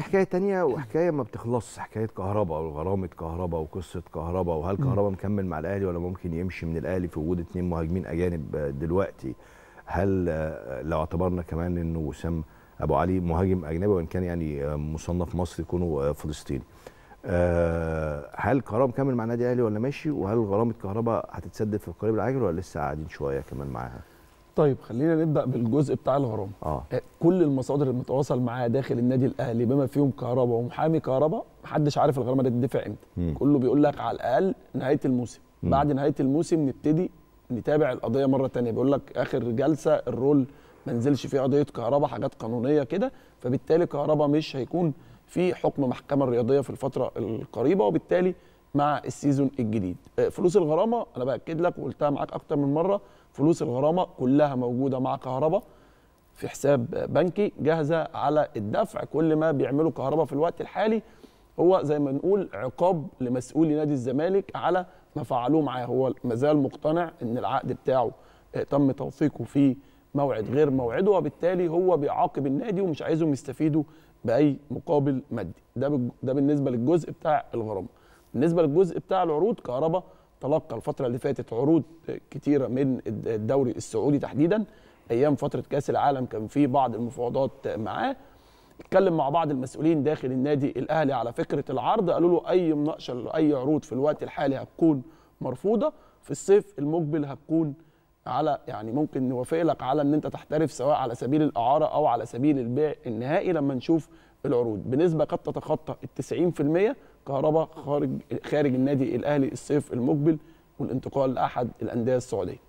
في حكايه تانية وحكايه ما بتخلصش حكايه كهرباء وغرامه كهرباء وقصه كهرباء وهل كهرباء مكمل مع الاهلي ولا ممكن يمشي من الاهلي في وجود اثنين مهاجمين اجانب دلوقتي هل آه، لو اعتبرنا كمان انه وسام ابو علي مهاجم اجنبي وان كان يعني آه، مصنف مصري يكون آه، فلسطيني هل كهرباء مكمل مع النادي الاهلي ولا ماشي وهل غرامه كهرباء هتتسدد في القريب العاجل ولا لسه قاعدين شويه كمان معاها طيب خلينا نبدا بالجزء بتاع الغرامه آه. آه. كل المصادر المتواصل معاها داخل النادي الاهلي بما فيهم كهربا ومحامي كهربا محدش عارف الغرامه دي تدفع امتى كله بيقول لك على الاقل نهايه الموسم م. بعد نهايه الموسم نبتدي نتابع القضيه مره ثانيه بيقول لك اخر جلسه الرول ما نزلش فيه قضيه كهربا حاجات قانونيه كده فبالتالي كهربا مش هيكون في حكم محكمه رياضيه في الفتره القريبه وبالتالي مع السيزون الجديد آه، فلوس الغرامه انا باكد لك وقلتها معاك اكتر من مره فلوس الغرامه كلها موجوده مع كهربا في حساب بنكي جاهزه على الدفع كل ما بيعمله كهربا في الوقت الحالي هو زي ما نقول عقاب لمسؤولي نادي الزمالك على ما فعلوه معاه هو مازال مقتنع ان العقد بتاعه آه، تم توثيقه في موعد غير موعده وبالتالي هو بيعاقب النادي ومش عايزهم يستفيدوا باي مقابل مادي ده ده بالنسبه للجزء بتاع الغرامه بالنسبه للجزء بتاع العروض كهربا تلقى الفتره اللي فاتت عروض كتيره من الدوري السعودي تحديدا ايام فتره كاس العالم كان في بعض المفاوضات معاه اتكلم مع بعض المسؤولين داخل النادي الاهلي على فكره العرض قالوا له اي مناقشه اي عروض في الوقت الحالي هتكون مرفوضه في الصيف المقبل هتكون على يعني ممكن نوافق لك على ان انت تحترف سواء على سبيل الاعاره او على سبيل البيع النهائي لما نشوف العروض بنسبه قد تتخطى ال 90% كهرباء خارج خارج النادي الاهلي الصيف المقبل والانتقال لاحد الانديه السعوديه